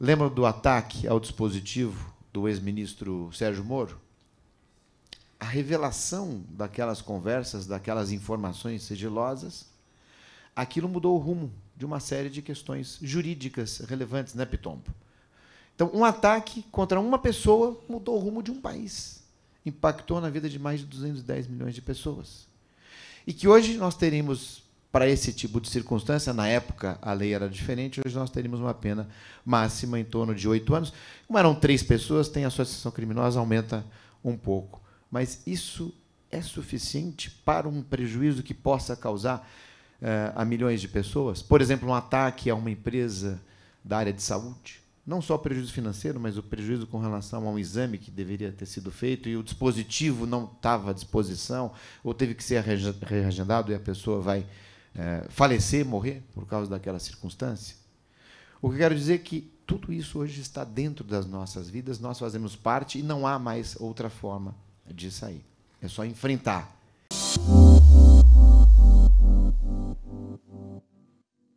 Lembra do ataque ao dispositivo do ex-ministro Sérgio Moro? A revelação daquelas conversas, daquelas informações sigilosas, aquilo mudou o rumo de uma série de questões jurídicas relevantes, né, Pitombo? Então, um ataque contra uma pessoa mudou o rumo de um país. Impactou na vida de mais de 210 milhões de pessoas. E que hoje nós teremos para esse tipo de circunstância, na época a lei era diferente, hoje nós teríamos uma pena máxima em torno de oito anos. Como eram três pessoas, tem associação criminosa, aumenta um pouco. Mas isso é suficiente para um prejuízo que possa causar eh, a milhões de pessoas? Por exemplo, um ataque a uma empresa da área de saúde? não só o prejuízo financeiro, mas o prejuízo com relação a um exame que deveria ter sido feito e o dispositivo não estava à disposição, ou teve que ser reagendado e a pessoa vai é, falecer, morrer por causa daquela circunstância. O que eu quero dizer é que tudo isso hoje está dentro das nossas vidas, nós fazemos parte e não há mais outra forma de sair. É só enfrentar.